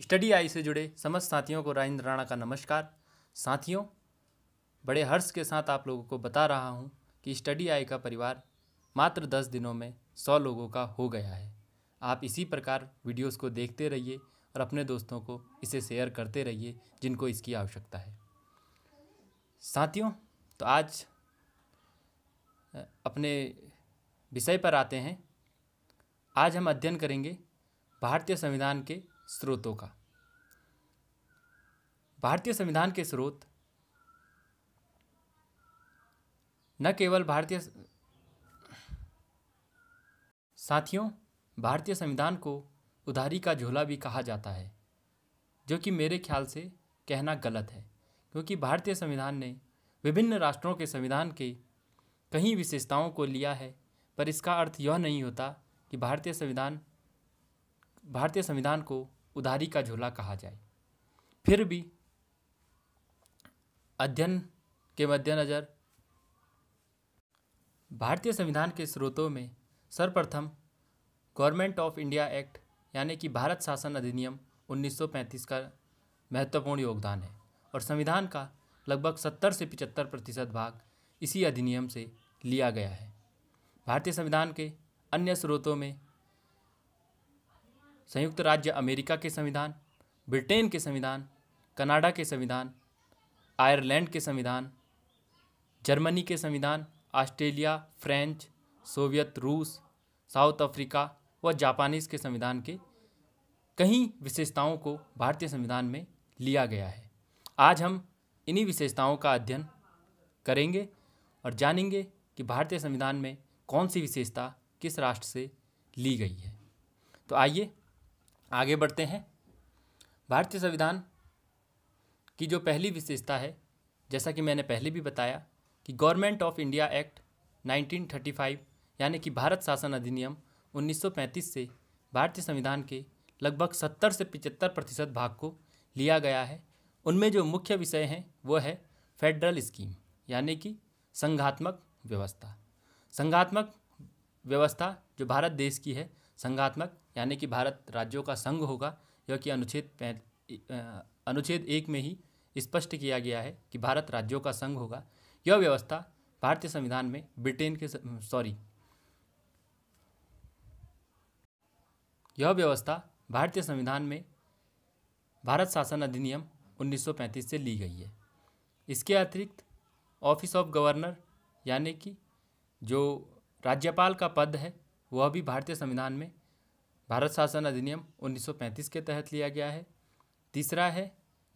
study आई से जुड़े समस्त साथियों को राजेंद्र राणा का नमस्कार साथियों बड़े हर्ष के साथ आप लोगों को बता रहा हूँ कि स्टडी आई का परिवार मात्र दस दिनों में सौ लोगों का हो गया है आप इसी प्रकार वीडियोस को देखते रहिए और अपने दोस्तों को इसे शेयर करते रहिए जिनको इसकी आवश्यकता है साथियों तो आज अपने विषय पर आते हैं आज हम अध्ययन करेंगे भारतीय संविधान के स्रोतों का भारतीय संविधान के स्रोत न केवल भारतीय साथियों भारतीय संविधान को उधारी का झोला भी कहा जाता है जो कि मेरे ख्याल से कहना गलत है क्योंकि भारतीय संविधान ने विभिन्न राष्ट्रों के संविधान के कई विशेषताओं को लिया है पर इसका अर्थ यह नहीं होता कि भारतीय संविधान भारतीय संविधान को उधारी का झोला कहा जाए फिर भी अध्ययन के मद्देनज़र भारतीय संविधान के स्रोतों में सर्वप्रथम गवर्नमेंट ऑफ इंडिया एक्ट यानी कि भारत शासन अधिनियम 1935 का महत्वपूर्ण योगदान है और संविधान का लगभग 70 से 75 प्रतिशत भाग इसी अधिनियम से लिया गया है भारतीय संविधान के अन्य स्रोतों में संयुक्त राज्य अमेरिका के संविधान ब्रिटेन के संविधान कनाडा के संविधान आयरलैंड के संविधान जर्मनी के संविधान ऑस्ट्रेलिया फ्रेंच सोवियत रूस साउथ अफ्रीका व जापानीज के संविधान के कई विशेषताओं को भारतीय संविधान में लिया गया है आज हम इन्हीं विशेषताओं का अध्ययन करेंगे और जानेंगे कि भारतीय संविधान में कौन सी विशेषता किस राष्ट्र से ली गई है तो आइए आगे बढ़ते हैं भारतीय संविधान की जो पहली विशेषता है जैसा कि मैंने पहले भी बताया कि गवर्नमेंट ऑफ इंडिया एक्ट 1935 यानी कि भारत शासन अधिनियम 1935 से भारतीय संविधान के लगभग 70 से 75 प्रतिशत भाग को लिया गया है उनमें जो मुख्य विषय हैं वो है फेडरल स्कीम यानी कि संघात्मक व्यवस्था संघात्मक व्यवस्था जो भारत देश की है संघात्मक यानी कि भारत राज्यों का संघ होगा क्योंकि कि अनुच्छेद अनुच्छेद एक में ही स्पष्ट किया गया है कि भारत राज्यों का संघ होगा यह व्यवस्था भारतीय संविधान में ब्रिटेन के सॉरी यह व्यवस्था भारतीय संविधान में भारत शासन अधिनियम 1935 से ली गई है इसके अतिरिक्त ऑफिस ऑफ गवर्नर यानी कि जो राज्यपाल का पद है वह भी भारतीय संविधान में भारत शासन अधिनियम 1935 के तहत लिया गया है तीसरा है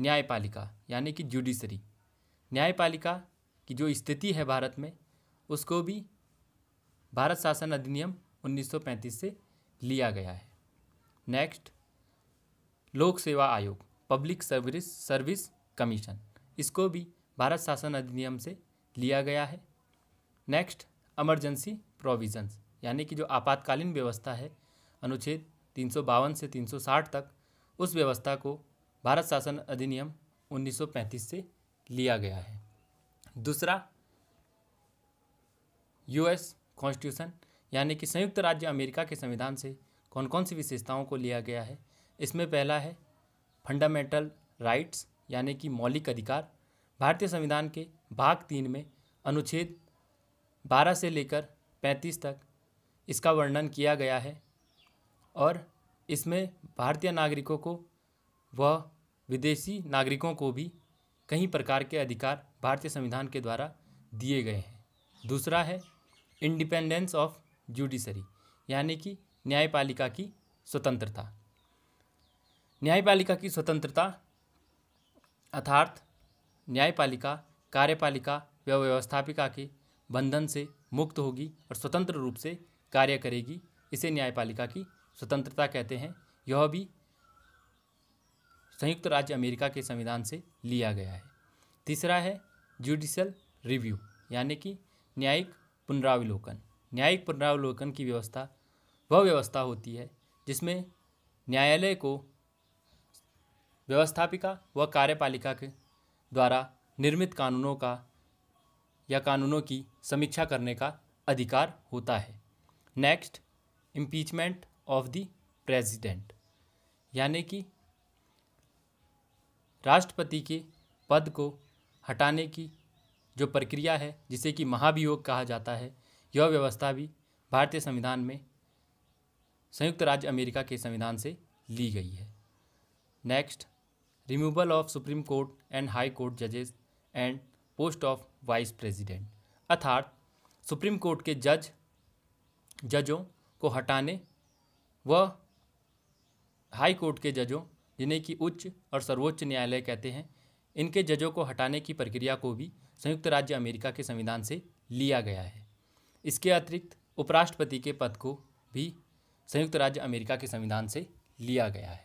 न्यायपालिका यानी कि जुडिशरी न्यायपालिका की जो स्थिति है भारत में उसको भी भारत शासन अधिनियम 1935 से लिया गया है नेक्स्ट लोक सेवा आयोग पब्लिक सर्विस सर्विस कमीशन इसको भी भारत शासन अधिनियम से लिया गया है नेक्स्ट एमरजेंसी प्रोविजंस यानी कि जो आपातकालीन व्यवस्था है अनुच्छेद तीन से 360 तक उस व्यवस्था को भारत शासन अधिनियम 1935 से लिया गया है दूसरा यूएस कॉन्स्टिट्यूशन यानी कि संयुक्त राज्य अमेरिका के संविधान से कौन कौन सी विशेषताओं को लिया गया है इसमें पहला है फंडामेंटल राइट्स यानी कि मौलिक अधिकार भारतीय संविधान के भाग तीन में अनुच्छेद 12 से लेकर 35 तक इसका वर्णन किया गया है और इसमें भारतीय नागरिकों को व विदेशी नागरिकों को भी कई प्रकार के अधिकार भारतीय संविधान के द्वारा दिए गए हैं दूसरा है इंडिपेंडेंस ऑफ जुडिशरी यानी कि न्यायपालिका की स्वतंत्रता न्यायपालिका की स्वतंत्रता अर्थात न्यायपालिका कार्यपालिका व व्यवस्थापिका के बंधन से मुक्त होगी और स्वतंत्र रूप से कार्य करेगी इसे न्यायपालिका की स्वतंत्रता कहते हैं यह भी संयुक्त राज्य अमेरिका के संविधान से लिया गया है तीसरा है जुडिशल रिव्यू यानी कि न्यायिक पुनरावलोकन न्यायिक पुनरावलोकन की व्यवस्था वह व्यवस्था होती है जिसमें न्यायालय को व्यवस्थापिका व कार्यपालिका के द्वारा निर्मित कानूनों का या कानूनों की समीक्षा करने का अधिकार होता है next impeachment of the president यानी कि राष्ट्रपति के पद को हटाने की जो प्रक्रिया है जिसे कि महाभियोग कहा जाता है यह व्यवस्था भी भारतीय संविधान में संयुक्त राज्य अमेरिका के संविधान से ली गई है next removal of supreme court and high court जजेस and post of vice president अर्थात सुप्रीम कोर्ट के जज जजों को हटाने व हाई कोर्ट के जजों जिन्हें कि उच्च और सर्वोच्च न्यायालय कहते हैं इनके जजों को हटाने की प्रक्रिया को भी संयुक्त राज्य अमेरिका के संविधान से लिया गया है इसके अतिरिक्त उपराष्ट्रपति के पद को भी संयुक्त राज्य अमेरिका के संविधान से लिया गया है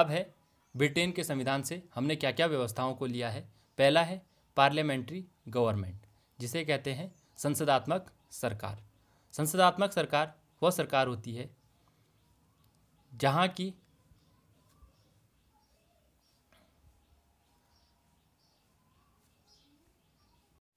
अब है ब्रिटेन के संविधान से हमने क्या क्या व्यवस्थाओं को लिया है पहला है पार्लियामेंट्री गवर्नमेंट जिसे कहते हैं संसदात्मक सरकार संसदात्मक सरकार वह सरकार होती है जहाँ की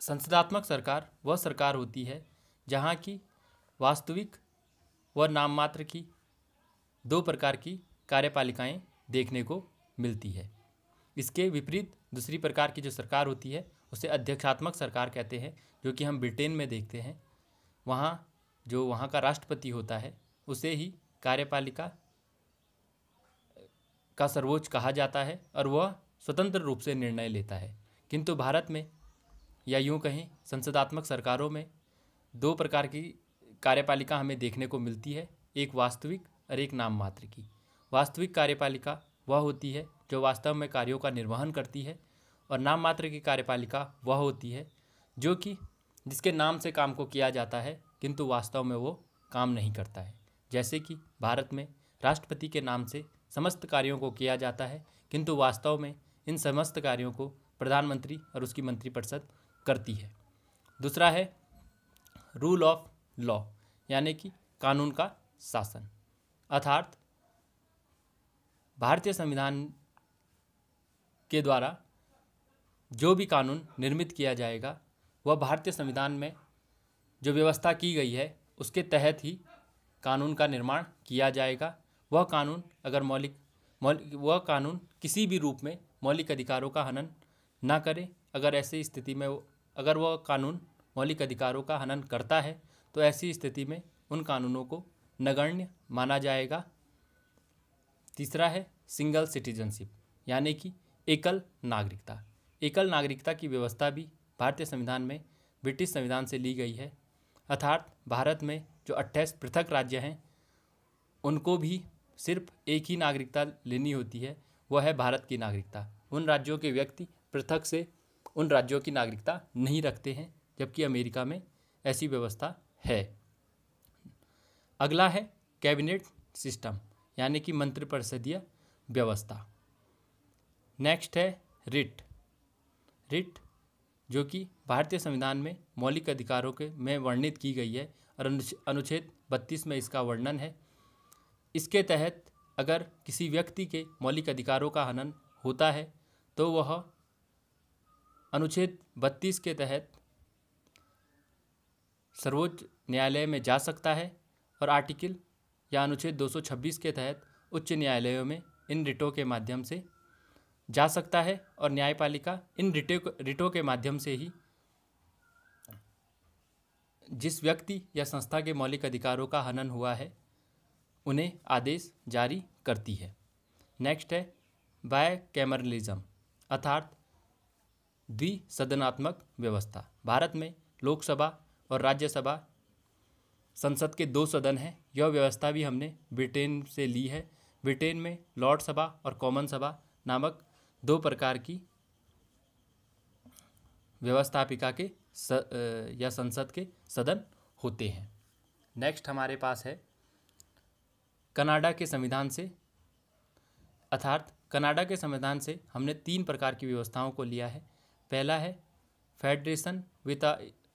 संसदात्मक सरकार वह सरकार होती है जहाँ की वास्तविक व नाममात्र की दो प्रकार की कार्यपालिकाएं देखने को मिलती है इसके विपरीत दूसरी प्रकार की जो सरकार होती है उसे अध्यक्षात्मक सरकार कहते हैं जो कि हम ब्रिटेन में देखते हैं वहाँ जो वहाँ का राष्ट्रपति होता है उसे ही कार्यपालिका का सर्वोच्च कहा जाता है और वह स्वतंत्र रूप से निर्णय लेता है किंतु भारत में या यूँ कहें संसदात्मक सरकारों में दो प्रकार की कार्यपालिका हमें देखने को मिलती है एक वास्तविक और एक नाम मात्र की वास्तविक कार्यपालिका वह होती है जो वास्तव में कार्यों का निर्वहन करती है और नाम मात्र की कार्यपालिका वह होती है जो कि जिसके नाम से काम को किया जाता है किंतु वास्तव में वो काम नहीं करता है जैसे कि भारत में राष्ट्रपति के नाम से समस्त कार्यों को किया जाता है किंतु वास्तव में इन समस्त कार्यों को प्रधानमंत्री और उसकी मंत्रिपरिषद करती है दूसरा है रूल ऑफ लॉ यानी कि कानून का शासन अर्थात भारतीय संविधान के द्वारा जो भी कानून निर्मित किया जाएगा वह भारतीय संविधान में जो व्यवस्था की गई है उसके तहत ही कानून का निर्माण किया जाएगा वह कानून अगर मौलिक मौलिक वह कानून किसी भी रूप में मौलिक अधिकारों का हनन ना करे अगर ऐसी स्थिति में अगर वह कानून मौलिक अधिकारों का हनन करता है तो ऐसी स्थिति में उन कानूनों को नगण्य माना जाएगा तीसरा है सिंगल सिटीजनशिप यानी कि एकल नागरिकता एकल नागरिकता की व्यवस्था भी भारतीय संविधान में ब्रिटिश संविधान से ली गई है अर्थात भारत में जो अट्ठाईस पृथक राज्य हैं उनको भी सिर्फ एक ही नागरिकता लेनी होती है वह है भारत की नागरिकता उन राज्यों के व्यक्ति पृथक से उन राज्यों की नागरिकता नहीं रखते हैं जबकि अमेरिका में ऐसी व्यवस्था है अगला है कैबिनेट सिस्टम यानी कि मंत्रिपरिषदीय व्यवस्था नेक्स्ट है रिट रिट जो कि भारतीय संविधान में मौलिक अधिकारों के में वर्णित की गई है और अनुच्छेद बत्तीस में इसका वर्णन है इसके तहत अगर किसी व्यक्ति के मौलिक अधिकारों का हनन होता है तो वह अनुच्छेद बत्तीस के तहत सर्वोच्च न्यायालय में जा सकता है और आर्टिकल या अनुच्छेद 226 के तहत उच्च न्यायालयों में इन रिटों के माध्यम से जा सकता है और न्यायपालिका इन रिटो रिटों के माध्यम से ही जिस व्यक्ति या संस्था के मौलिक अधिकारों का हनन हुआ है उन्हें आदेश जारी करती है नेक्स्ट है बाय कैमरलिज्म अर्थात द्विसदनात्मक व्यवस्था भारत में लोकसभा और राज्यसभा संसद के दो सदन हैं यह व्यवस्था भी हमने ब्रिटेन से ली है ब्रिटेन में लॉर्ड सभा और कॉमन सभा नामक दो प्रकार की व्यवस्थापिका के स, या संसद के सदन होते हैं नेक्स्ट हमारे पास है कनाडा के संविधान से अर्थात कनाडा के संविधान से हमने तीन प्रकार की व्यवस्थाओं को लिया है पहला है federation with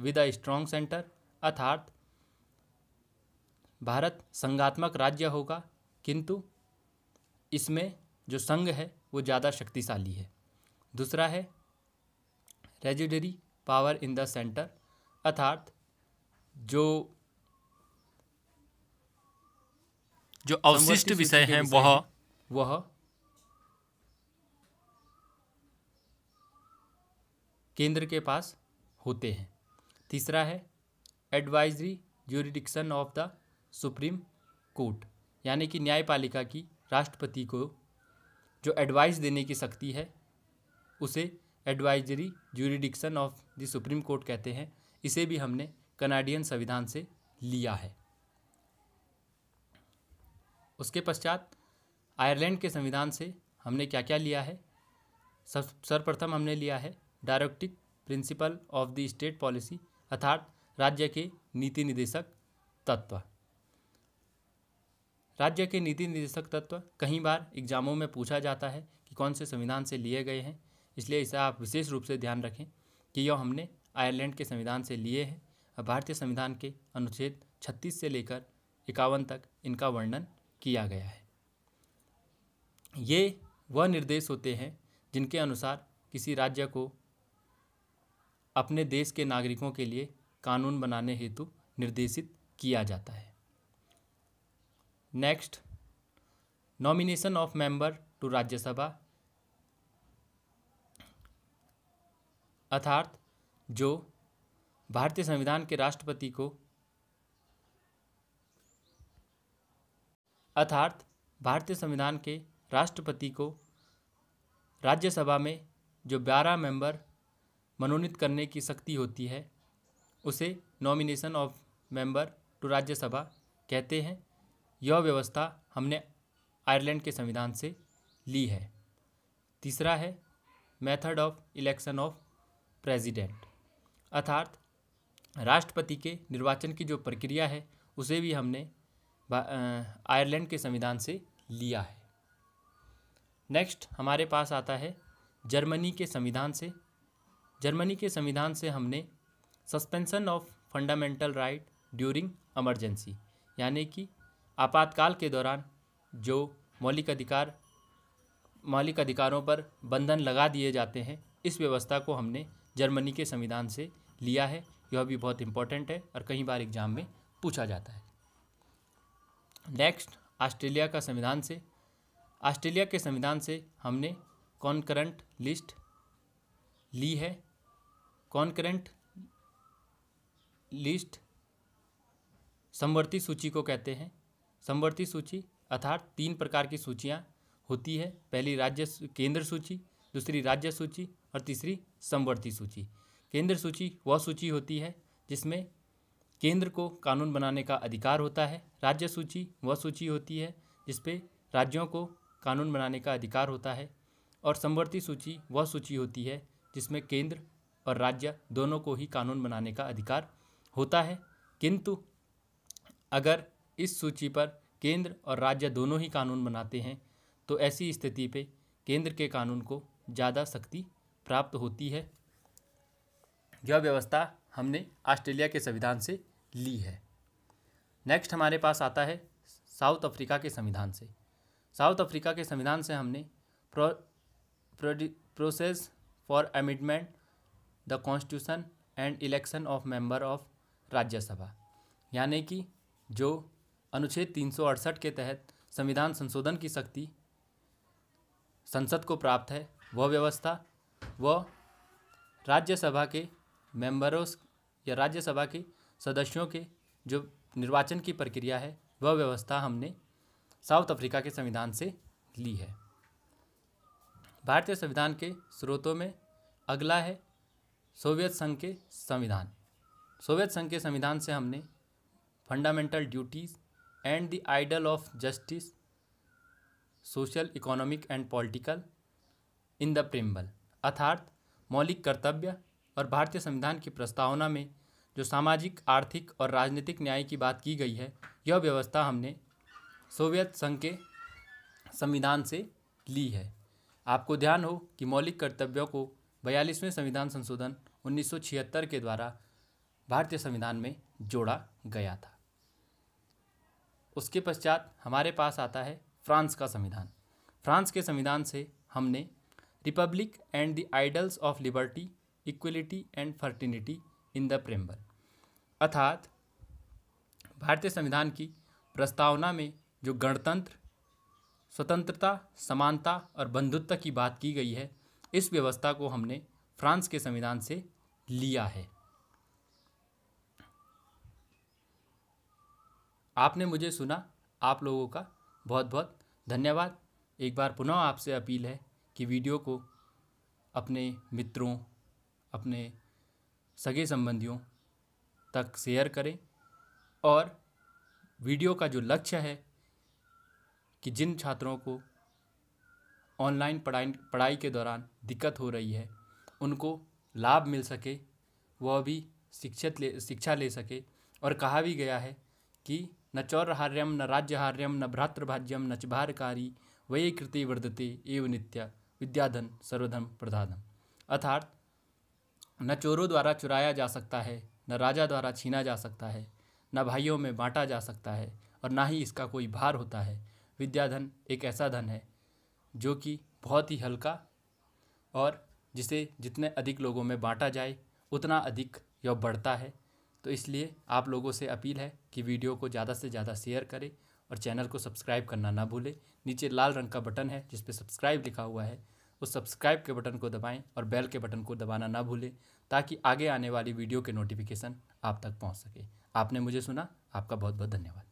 with a strong centre अर्थात भारत संघात्मक राज्य होगा किंतु इसमें जो संघ है वो ज़्यादा शक्तिशाली है दूसरा है residuary power in the centre अर्थात जो जो अवशिष्ट विषय हैं वह वह केंद्र के पास होते हैं तीसरा है advisory jurisdiction of the supreme court यानी कि न्यायपालिका की राष्ट्रपति को जो एडवाइस देने की शक्ति है उसे advisory jurisdiction of the supreme court कहते हैं इसे भी हमने कनाडियन संविधान से लिया है उसके पश्चात आयरलैंड के संविधान से हमने क्या क्या लिया है सब सर्वप्रथम हमने लिया है directive principle of the state policy अर्थात राज्य के नीति निदेशक तत्व राज्य के नीति निर्देशक तत्व कई बार एग्जामों में पूछा जाता है कि कौन से संविधान से लिए गए हैं इसलिए इसे आप विशेष रूप से ध्यान रखें कि यह हमने आयरलैंड के संविधान से लिए हैं और भारतीय संविधान के अनुच्छेद 36 से लेकर इक्यावन तक इनका वर्णन किया गया है ये वह निर्देश होते हैं जिनके अनुसार किसी राज्य को अपने देश के नागरिकों के लिए कानून बनाने हेतु निर्देशित किया जाता है next nomination of member to Rajya Sabha अर्थात जो भारतीय संविधान के राष्ट्रपति को अर्थात भारतीय संविधान के राष्ट्रपति को राज्यसभा में जो बारह मेंबर मनोनीत करने की शक्ति होती है उसे nomination of member to Rajya Sabha कहते हैं यह व्यवस्था हमने आयरलैंड के संविधान से ली है तीसरा है method of election of president अर्थात राष्ट्रपति के निर्वाचन की जो प्रक्रिया है उसे भी हमने आयरलैंड के संविधान से लिया है नेक्स्ट हमारे पास आता है जर्मनी के संविधान से जर्मनी के संविधान से हमने suspension of fundamental right during emergency यानी कि आपातकाल के दौरान जो मौलिक अधिकार मौलिक अधिकारों पर बंधन लगा दिए जाते हैं इस व्यवस्था को हमने जर्मनी के संविधान से लिया है यह भी बहुत इम्पोर्टेंट है और कई बार एग्जाम में पूछा जाता है नेक्स्ट ऑस्ट्रेलिया का संविधान से ऑस्ट्रेलिया के संविधान से हमने कॉन्करेंट लिस्ट ली है कॉन्करेंट लिस्ट समवर्ती सूची को कहते हैं समवर्ती सूची अर्थात तीन प्रकार की सूचियाँ होती है पहली राज्य केंद्र सूची दूसरी राज्य सूची और तीसरी समवर्ती सूची केंद्र सूची वह सूची होती है जिसमें केंद्र को कानून बनाने का अधिकार होता है राज्य सूची वह सूची होती है जिसपे राज्यों को कानून बनाने का अधिकार होता है और समवर्ती सूची वह सूची होती है जिसमें केंद्र और राज्य दोनों को ही कानून बनाने का अधिकार होता है किंतु अगर इस सूची पर केंद्र और राज्य दोनों ही कानून बनाते हैं तो ऐसी स्थिति पे केंद्र के कानून को ज़्यादा शक्ति प्राप्त होती है यह व्यवस्था हमने ऑस्ट्रेलिया के संविधान से ली है नेक्स्ट हमारे पास आता है साउथ अफ्रीका के संविधान से साउथ अफ्रीका के संविधान से हमने pro, pro, process for amendment the constitution and election of member of Rajya Sabha यानी कि जो अनुच्छेद 368 के तहत संविधान संशोधन की शक्ति संसद को प्राप्त है वह व्यवस्था व राज्यसभा के मेंबरों या राज्यसभा के सदस्यों के जो निर्वाचन की प्रक्रिया है वह व्यवस्था हमने साउथ अफ्रीका के संविधान से ली है भारतीय संविधान के स्रोतों में अगला है सोवियत संघ के संविधान सोवियत संघ के संविधान से हमने fundamental duties and the ideal of justice social economic and political in the preamble अर्थात मौलिक कर्तव्य और भारतीय संविधान की प्रस्तावना में जो सामाजिक आर्थिक और राजनीतिक न्याय की बात की गई है यह व्यवस्था हमने सोवियत संघ के संविधान से ली है आपको ध्यान हो कि मौलिक कर्तव्यों को बयालीसवें संविधान संशोधन 1976 के द्वारा भारतीय संविधान में जोड़ा गया था उसके पश्चात हमारे पास आता है फ्रांस का संविधान फ्रांस के संविधान से हमने republic and the ideals of liberty equality and fraternity in the preamble अर्थात भारतीय संविधान की प्रस्तावना में जो गणतंत्र स्वतंत्रता समानता और बंधुत्व की बात की गई है इस व्यवस्था को हमने फ्रांस के संविधान से लिया है आपने मुझे सुना आप लोगों का बहुत बहुत धन्यवाद एक बार पुनः आपसे अपील है कि वीडियो को अपने मित्रों अपने सगे संबंधियों तक शेयर करें और वीडियो का जो लक्ष्य है कि जिन छात्रों को ऑनलाइन पढ़ाई पढ़ाई के दौरान दिक्कत हो रही है उनको लाभ मिल सके वह भी शिक्षित ले शिक्षा ले सके और कहा भी गया है कि न चौरहार्यम न राज्यहार्यम न भ्रातृभाज्यम न चिभारकारी वये कृति वर्धते एव नित्य विद्याधन सर्वधन प्रधानम अर्थात न चोरों द्वारा चुराया जा सकता है न राजा द्वारा छीना जा सकता है न भाइयों में बांटा जा सकता है और ना ही इसका कोई भार होता है विद्याधन एक ऐसा धन है जो कि बहुत ही हल्का और जिसे जितने अधिक लोगों में बांटा जाए उतना अधिक यह बढ़ता है तो इसलिए आप लोगों से अपील है कि वीडियो को ज़्यादा से ज़्यादा शेयर करें और चैनल को सब्सक्राइब करना ना भूलें नीचे लाल रंग का बटन है जिस पर सब्सक्राइब लिखा हुआ है उस सब्सक्राइब के बटन को दबाएं और बेल के बटन को दबाना ना भूलें ताकि आगे आने वाली वीडियो के नोटिफिकेशन आप तक पहुंच सके आपने मुझे सुना आपका बहुत बहुत धन्यवाद